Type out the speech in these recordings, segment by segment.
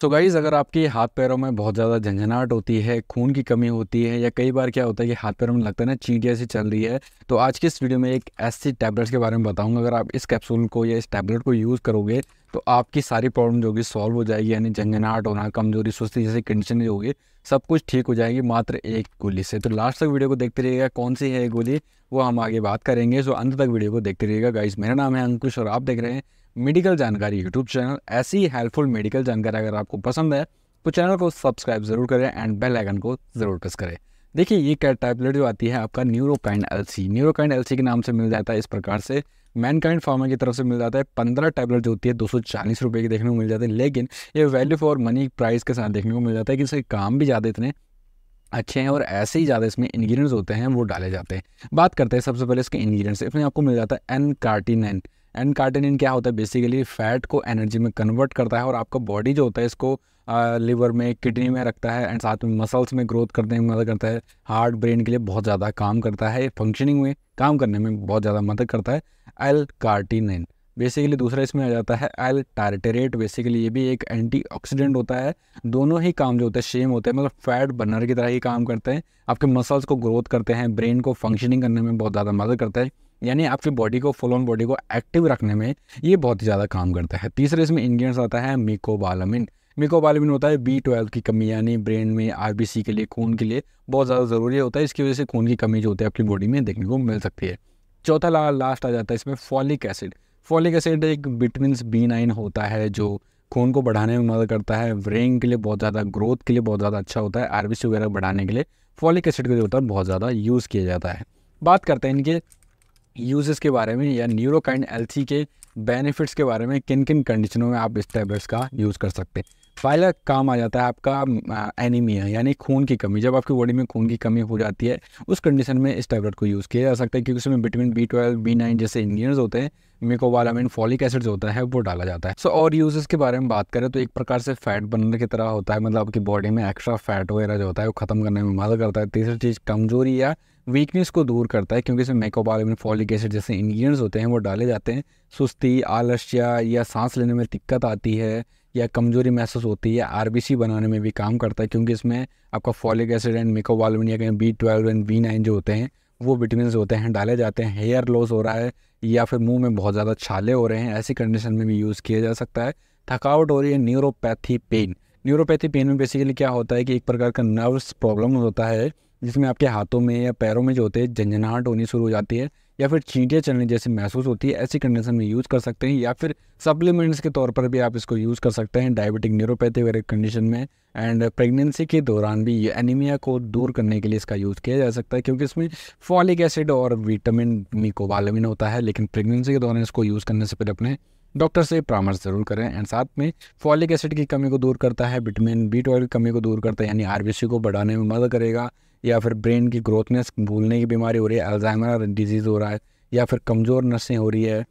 तो गाइज़ अगर आपके हाथ पैरों में बहुत ज़्यादा झंझनाहट होती है खून की कमी होती है या कई बार क्या होता है कि हाथ पैरों में लगता है ना चीट जैसी चल रही है तो आज की इस वीडियो में एक ऐसी टैबलेट्स के बारे में बताऊंगा अगर आप इस कैप्सूल को या इस टैबलेट को यूज़ करोगे तो आपकी सारी प्रॉब्लम जो होगी सॉल्व हो जाएगी यानी झंझनाहट होना कमजोरी सुस्ती जैसी कंडीशन जो होगी सब कुछ ठीक हो जाएगी मात्र एक गोली से तो लास्ट तक वीडियो को देखते रहिएगा कौन सी है गोली वो हम आगे बात करेंगे सो अंत तक वीडियो को देखते रहिएगा गाइज मेरा नाम है अंकुश और आप देख रहे हैं मेडिकल जानकारी यूट्यूब चैनल ऐसी हेल्पफुल मेडिकल जानकारी अगर आपको पसंद है तो चैनल को सब्सक्राइब ज़रूर करें एंड बेल आइकन को ज़रूर प्रेस करें देखिए ये कैट टैबलेट जो आती है आपका न्यूरोकाइंड एलसी न्यूरोकाइंड एलसी के नाम से मिल जाता है इस प्रकार से मैनकाइंड फार्मा की तरफ से मिल जाता है पंद्रह टैबलेट जो होती है दो सौ चालीस रुपये की देखने को मिल जाती है लेकिन ये वैल्यू फॉर मनी प्राइस के साथ देखने को मिल जाता है कि इसके काम भी ज़्यादा इतने अच्छे हैं और ऐसे ही ज़्यादा इसमें इन्ग्रीडियंट्स होते हैं वो डाले जाते हैं बात करते हैं सबसे पहले इसके इन्ग्रीडियंट्स इसमें आपको मिल जाता है एन कार्टिनन एंड कार्टेनिन क्या होता है बेसिकली फैट को एनर्जी में कन्वर्ट करता है और आपका बॉडी जो होता है इसको लिवर में किडनी में रखता है एंड साथ में मसल्स में ग्रोथ करने में मदद करता है हार्ट ब्रेन के लिए बहुत ज़्यादा काम करता है फंक्शनिंग में काम करने में बहुत ज़्यादा मदद करता है एल कार्टिनिन बेसिकली दूसरा इसमें आ जाता है एल टारटेरेट बेसिकली ये भी एक एंटीऑक्सीडेंट होता है दोनों ही काम जो होते हैं सेम होते हैं मतलब फैट बर्नर की तरह ही काम करते हैं आपके मसल्स को ग्रोथ करते हैं ब्रेन को फंक्शनिंग करने में बहुत ज़्यादा मदद करता है यानी आपकी बॉडी को फुल ऑन बॉडी को एक्टिव रखने में ये बहुत ही ज़्यादा काम करता है तीसरे इसमें इंग्रेडिएंट्स आता है मिकोबालमिन मिकोबालमिन होता है बी ट्वेल्व की कमी यानी ब्रेन में सी के लिए खून के लिए बहुत ज़्यादा ज़रूरी होता है इसकी वजह से खून की कमी जो होती है आपकी बॉडी में देखने को मिल सकती है चौथा ला लास्ट आ जाता है इसमें फॉलिक एसिड फॉलिक एसिड एक विटामिन बी नाइन होता है जो खून को बढ़ाने में मदद करता है ब्रेन के लिए बहुत ज़्यादा ग्रोथ के लिए बहुत ज़्यादा अच्छा होता है सी वगैरह बढ़ाने के लिए फॉलिक एसिड का जो होता है बहुत ज़्यादा यूज़ किया जाता है बात करते हैं इनके यूजेस के बारे में या न्यूरोकाइंड एलसी के बेनिफिट्स के बारे में किन किन कंडीशनों में आप इस टैबलेट्स का यूज़ कर सकते हैं फाइलर काम आ जाता है आपका एनीमिया यानी खून की कमी जब आपकी बॉडी में खून की कमी हो जाती है उस कंडीशन में इस टैबलेट को यूज़ किया जा सकता है क्योंकि उसमें vitamin B twelve B nine जैसे इंग्रीडियंट्स होते हैं मिकोवालामिन फॉलिक एसिड जो होता है वो डाला जाता है सो so, और यूजेस के बारे में बात करें तो एक प्रकार से फैट बनने की तरह होता है मतलब आपकी बॉडी में एक्स्ट्रा फैट वगैरह जो होता है वो खत्म करने में मदद करता है तीसरी चीज़ कमजोरी या वीकनेस को दूर करता है क्योंकि इसमें मेकोबालमिन फॉलिक एसिड जैसे इंग्रीडियंट्स होते हैं वो डाले जाते हैं सुस्ती आलस्य या सांस लेने में दिक्कत आती है या कमज़ोरी महसूस होती है आर बनाने में भी काम करता है क्योंकि इसमें आपका फॉलिक एसिड एंड मिकोवालमिन या कहीं B twelve and B nine जो होते हैं वो विटामिन होते हैं डाले जाते हैं हेयर लॉस हो रहा है या फिर मुंह में बहुत ज़्यादा छाले हो रहे हैं ऐसी कंडीशन में भी यूज़ किया जा सकता है थकावट हो रही है न्यूरोपैथी पेन न्यूरोपैथी पेन में बेसिकली क्या होता है कि एक प्रकार का नर्व्स प्रॉब्लम होता है जिसमें आपके हाथों में या पैरों में जो होते हैं झंझनाहट होनी शुरू हो जाती है या फिर चींटे चलने जैसे महसूस होती है ऐसी कंडीशन में यूज़ कर सकते हैं या फिर सप्लीमेंट्स के तौर पर भी आप इसको यूज़ कर सकते हैं डायबिटिक न्यूरोपैथी वगैरह कंडीशन में एंड प्रेगनेंसी के दौरान भी ये एनीमिया को दूर करने के लिए इसका यूज़ किया जा सकता है क्योंकि इसमें फॉलिक एसिड और विटामिन मी होता है लेकिन प्रेगनेंसी के दौरान इसको यूज़ करने से पहले अपने डॉक्टर से परामर्श ज़रूर करें एंड साथ में फॉलिक एसिड की कमी को दूर करता है विटामिन बी ट्वेल्व की कमी को दूर करता है यानी आर को बढ़ाने में मदद करेगा या फिर ब्रेन की ग्रोथनेस भूलने की बीमारी हो रही है अल्जाइमर डिजीज़ हो रहा है या फिर कमज़ोर नसें हो रही है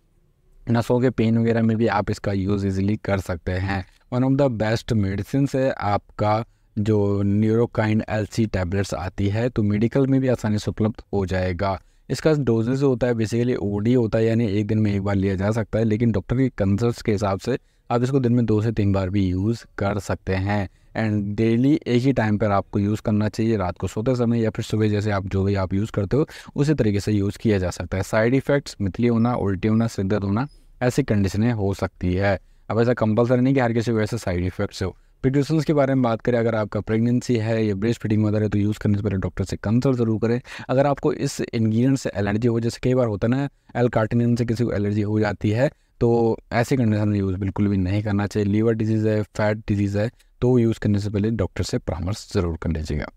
नसों के पेन वगैरह में भी आप इसका यूज़ इजीली कर सकते हैं one of the best medicine है आपका जो न्यूरोकाइन एलसी टैबलेट्स आती है तो मेडिकल में भी आसानी से उपलब्ध हो जाएगा इसका डोजेज होता है बेसिकली ओडी होता है यानी एक दिन में एक बार लिया जा सकता है लेकिन डॉक्टर के कंसल्ट के हिसाब से आप इसको दिन में दो से तीन बार भी यूज़ कर सकते हैं एंड डेली एक ही टाइम पर आपको यूज़ करना चाहिए रात को सोते समय या फिर सुबह जैसे आप जो भी आप यूज़ करते हो उसी तरीके से यूज़ किया जा सकता है साइड इफ़ेक्ट्स मितली होना उल्टी होना सिद्धत होना ऐसी कंडीशनें हो सकती है अब ऐसा कंपलसरी नहीं कि हर किसी को ऐसे साइड इफ़ेक्ट्स हो प्रिकॉशंस के बारे में बात करें अगर आपका प्रेगनेंसी है या ब्रेस्ट फीडिंग वगैरह तो यूज़ करने से पहले डॉक्टर से कंसल्ट ज़रूर करें अगर आपको इस इंग्रीडियंट से एलर्जी हो जैसे कई बार होता ना एल से किसी को एलर्जी हो जाती है तो ऐसे कंडीशन में यूज़ बिल्कुल भी नहीं करना चाहिए लीवर डिजीज़ है फैट डिजीज़ है तो यूज़ करने से पहले डॉक्टर से परामर्श ज़रूर कर लीजिएगा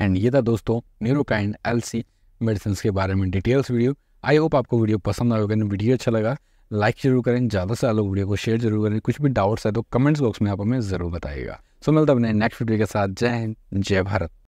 एंड ये था दोस्तों न्यूरोकाइन एल सी मेडिसिन के बारे में डिटेल्स वीडियो आई होप आपको वीडियो पसंद आएगा वीडियो अच्छा लगा लाइक जरूर करें ज़्यादा से ज़्यादा वीडियो को शेयर जरूर करें कुछ भी डाउट्स है तो कमेंट्स बॉक्स में आप हमें ज़रूर बताइएगा सो मिलता अपने नेक्स्ट वीडियो के साथ जय हिंद जय भारत